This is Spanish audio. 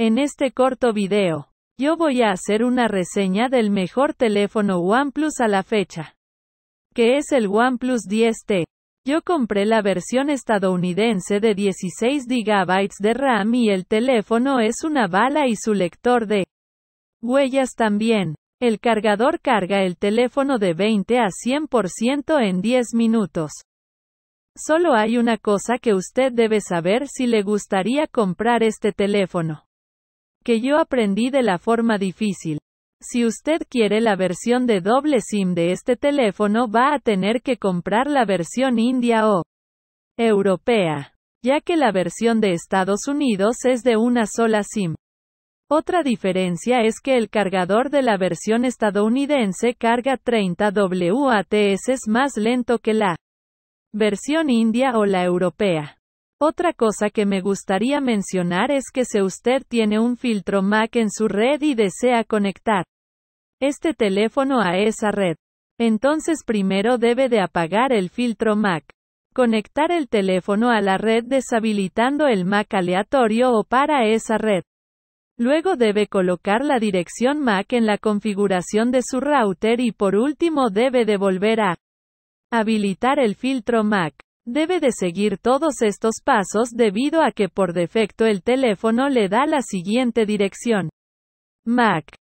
En este corto video, yo voy a hacer una reseña del mejor teléfono OnePlus a la fecha, que es el OnePlus 10T. Yo compré la versión estadounidense de 16 GB de RAM y el teléfono es una bala y su lector de huellas también. El cargador carga el teléfono de 20 a 100% en 10 minutos. Solo hay una cosa que usted debe saber si le gustaría comprar este teléfono que yo aprendí de la forma difícil. Si usted quiere la versión de doble SIM de este teléfono va a tener que comprar la versión india o europea, ya que la versión de Estados Unidos es de una sola SIM. Otra diferencia es que el cargador de la versión estadounidense carga 30 es más lento que la versión india o la europea. Otra cosa que me gustaría mencionar es que si usted tiene un filtro MAC en su red y desea conectar este teléfono a esa red, entonces primero debe de apagar el filtro MAC. Conectar el teléfono a la red deshabilitando el MAC aleatorio o para esa red. Luego debe colocar la dirección MAC en la configuración de su router y por último debe de volver a habilitar el filtro MAC. Debe de seguir todos estos pasos debido a que por defecto el teléfono le da la siguiente dirección. Mac.